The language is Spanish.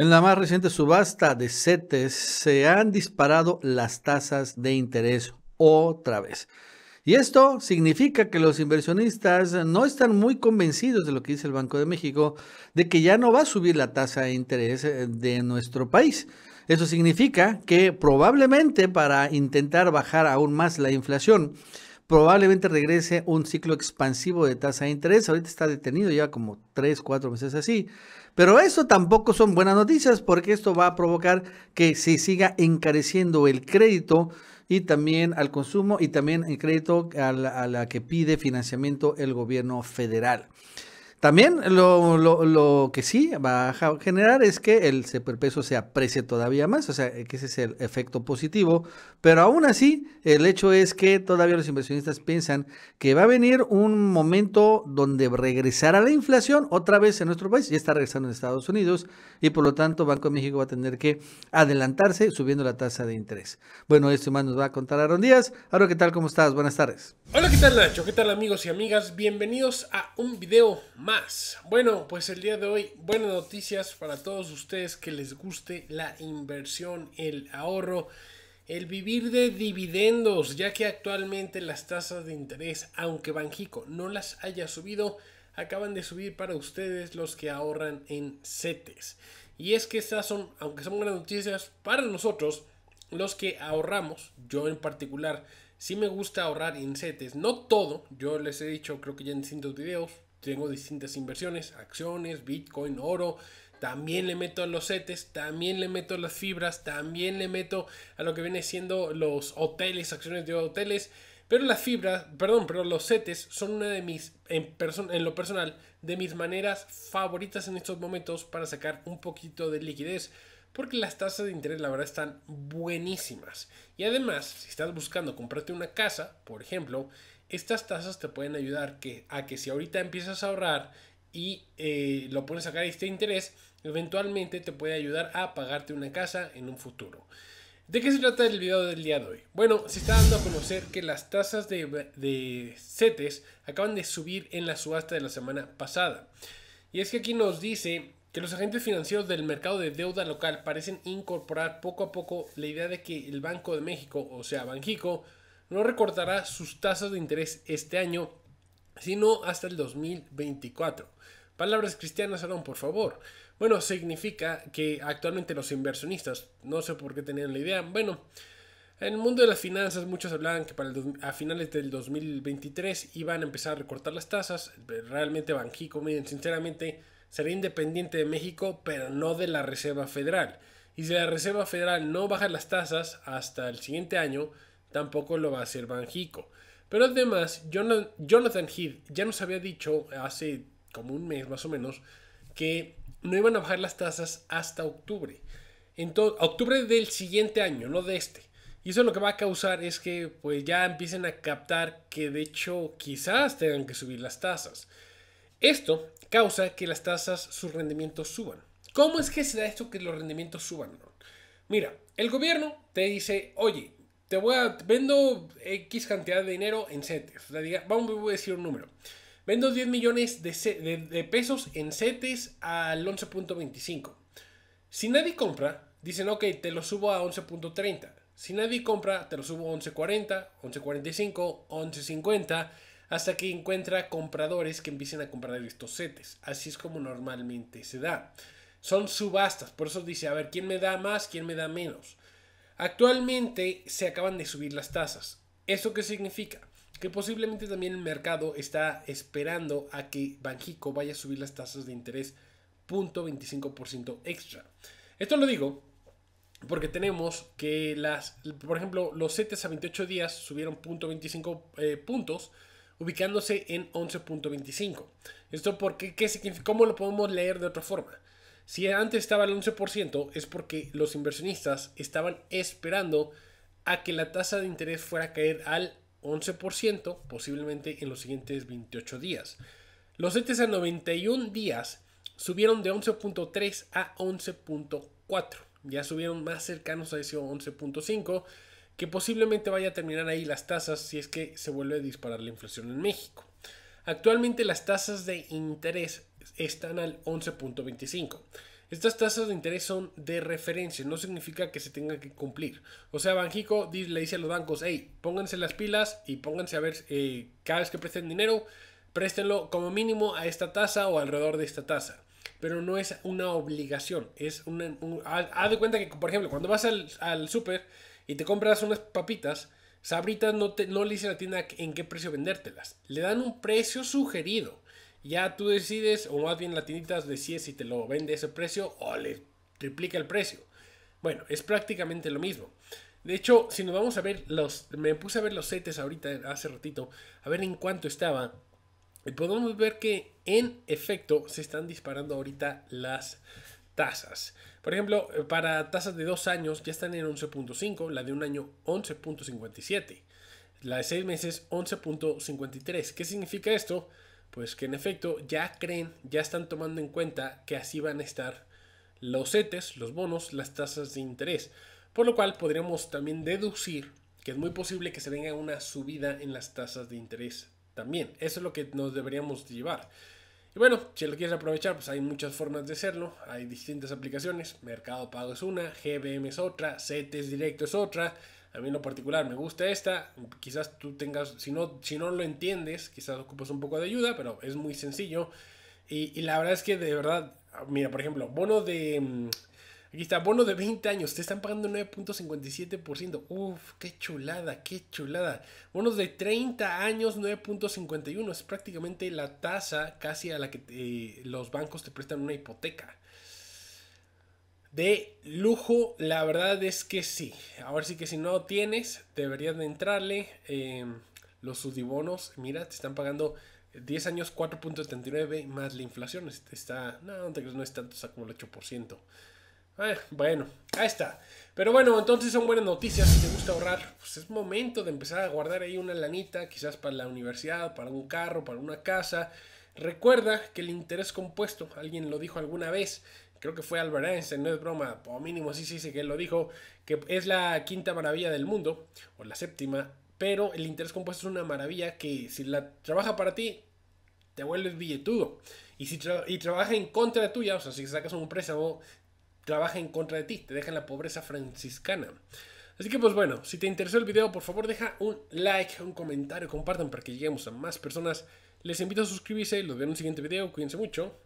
En la más reciente subasta de CETES se han disparado las tasas de interés otra vez. Y esto significa que los inversionistas no están muy convencidos de lo que dice el Banco de México, de que ya no va a subir la tasa de interés eh, de nuestro país. Eso significa que probablemente para intentar bajar aún más la inflación, probablemente regrese un ciclo expansivo de tasa de interés. Ahorita está detenido ya como tres, cuatro meses así, pero eso tampoco son buenas noticias porque esto va a provocar que se siga encareciendo el crédito y también al consumo y también el crédito a la, que pide financiamiento el gobierno federal. También lo, lo, que sí va a generar es que el superpeso se aprecie todavía más, o sea, que ese es el efecto positivo, pero aún así el hecho es que todavía los inversionistas piensan que va a venir un momento donde regresará la inflación otra vez en nuestro país, ya está regresando en Estados Unidos y por lo tanto Banco de México va a tener que adelantarse subiendo la tasa de interés. Bueno, esto más nos va a contar Aaron Díaz. Aaron, ¿qué tal? ¿Cómo estás? Buenas tardes. Hola, ¿qué tal Nacho? ¿Qué tal amigos y amigas? Bienvenidos a un video más bueno, pues el día de hoy, buenas noticias para todos ustedes que les guste la inversión, el ahorro, el vivir de dividendos, ya que actualmente las tasas de interés, aunque Banjico no las haya subido, acaban de subir para ustedes los que ahorran en CETES. Y es que estas son, aunque son buenas noticias para nosotros, los que ahorramos, yo en particular, sí me gusta ahorrar en CETES, no todo, yo les he dicho, creo que ya en distintos videos, tengo distintas inversiones, acciones, Bitcoin, oro, también le meto a los setes, también le meto a las fibras, también le meto a lo que viene siendo los hoteles, acciones de hoteles, pero las fibras, perdón, pero los setes son una de mis, en, en lo personal, de mis maneras favoritas en estos momentos para sacar un poquito de liquidez porque las tasas de interés la verdad están buenísimas. Y además, si estás buscando comprarte una casa, por ejemplo, estas tasas te pueden ayudar que, a que si ahorita empiezas a ahorrar y eh, lo pones a sacar este interés, eventualmente te puede ayudar a pagarte una casa en un futuro. ¿De qué se trata el video del día de hoy? Bueno, se está dando a conocer que las tasas de, de CETES acaban de subir en la subasta de la semana pasada. Y es que aquí nos dice que los agentes financieros del mercado de deuda local parecen incorporar poco a poco la idea de que el Banco de México, o sea, Banjico, no recortará sus tasas de interés este año, sino hasta el 2024. Palabras cristianas, Aaron, por favor. Bueno, significa que actualmente los inversionistas, no sé por qué tenían la idea, bueno, en el mundo de las finanzas muchos hablaban que para a finales del 2023 iban a empezar a recortar las tasas. Realmente Banjico, miren, sinceramente, será independiente de México, pero no de la Reserva Federal. Y si la Reserva Federal no baja las tasas hasta el siguiente año, tampoco lo va a hacer Banjico. Pero además, Jonathan Heath ya nos había dicho hace como un mes más o menos que no iban a bajar las tasas hasta octubre. Entonces, octubre del siguiente año, no de este. Y eso lo que va a causar es que pues ya empiecen a captar que de hecho quizás tengan que subir las tasas. Esto causa que las tasas, sus rendimientos suban. ¿Cómo es que se da esto que los rendimientos suban? Mira, el gobierno te dice, oye, te voy a, vendo X cantidad de dinero en CETES. vamos, a decir un número. Vendo 10 millones de, pesos en CETES al 11.25. Si nadie compra, dicen, ok, te lo subo a 11.30. Si nadie compra, te lo subo a 11.40, 11.45, 11.50, hasta que encuentra compradores que empiecen a comprar estos setes. Así es como normalmente se da. Son subastas, por eso dice, a ver, ¿quién me da más, quién me da menos? Actualmente se acaban de subir las tasas. ¿Eso qué significa? Que posiblemente también el mercado está esperando a que Banjico vaya a subir las tasas de interés 0.25% extra. Esto lo digo porque tenemos que las, por ejemplo, los CETES a 28 días subieron 0.25 eh, puntos, ubicándose en 11.25. Esto porque, ¿qué significa? ¿Cómo lo podemos leer de otra forma? Si antes estaba al 11% es porque los inversionistas estaban esperando a que la tasa de interés fuera a caer al 11% posiblemente en los siguientes 28 días. Los ETs a 91 días subieron de 11.3 a 11.4. Ya subieron más cercanos a ese 11.5 que posiblemente vaya a terminar ahí las tasas si es que se vuelve a disparar la inflación en México. Actualmente las tasas de interés están al 11.25. Estas tasas de interés son de referencia, no significa que se tenga que cumplir. O sea, Banjico le dice a los bancos, hey, pónganse las pilas y pónganse a ver eh, cada vez que presten dinero, préstenlo como mínimo a esta tasa o alrededor de esta tasa. Pero no es una obligación, es Un, haz de cuenta que, por ejemplo, cuando vas al, al súper y te compras unas papitas, Sabritas no, te, no le dice a la tienda en qué precio vendértelas. Le dan un precio sugerido. Ya tú decides, o más bien la tiendita decide si te lo vende ese precio o le triplica el precio. Bueno, es prácticamente lo mismo. De hecho, si nos vamos a ver los... Me puse a ver los setes ahorita, hace ratito, a ver en cuánto estaba. Y podemos ver que, en efecto, se están disparando ahorita las tasas. Por ejemplo, eh, para tasas de dos años ya están en 11.5, la de un año 11.57, la de seis meses 11.53. ¿Qué significa esto? Pues que en efecto ya creen, ya están tomando en cuenta que así van a estar los CETES, los bonos, las tasas de interés. Por lo cual podríamos también deducir que es muy posible que se venga una subida en las tasas de interés también. Eso es lo que nos deberíamos llevar. Y bueno, si lo quieres aprovechar, pues hay muchas formas de hacerlo. Hay distintas aplicaciones. Mercado Pago es una, GBM es otra, CETES Directo es otra. A mí en lo particular me gusta esta. Quizás tú tengas, si no, si no lo entiendes, quizás ocupas un poco de ayuda, pero es muy sencillo. Y, y la verdad es que de verdad, mira, por ejemplo, bono de mm, Aquí está, bonos de 20 años, te están pagando 9.57%. Uf, qué chulada, qué chulada. Bonos de 30 años, 9.51. Es prácticamente la tasa casi a la que los bancos te prestan una hipoteca. De lujo, la verdad es que sí. Ahora sí que si no tienes, deberías de entrarle. Em, los sudibonos, mira, te están pagando 10 años 4.79 más la inflación. Este está, no, no, no es tanto, está como el 8%. Eh, bueno, ahí está. Pero bueno, entonces son buenas noticias. Si te gusta ahorrar, pues es momento de empezar a guardar ahí una lanita, quizás para la universidad, para un carro, para una casa. Recuerda que el interés compuesto, alguien lo dijo alguna vez, creo que fue Albert Einstein, no es broma, o mínimo sí, sí, sí, que él lo dijo, que es la quinta maravilla del mundo, o la séptima, pero el interés compuesto es una maravilla que si la trabaja para ti, te vuelves billetudo. Y si y trabaja en contra de tuya, o sea, si sacas un préstamo, trabaja en contra de ti, te deja la pobreza franciscana. Así que pues bueno, si te interesó el video, por favor deja un like, un comentario, compartan para que lleguemos a más personas. Les invito a suscribirse, los veo en un siguiente video, cuídense mucho.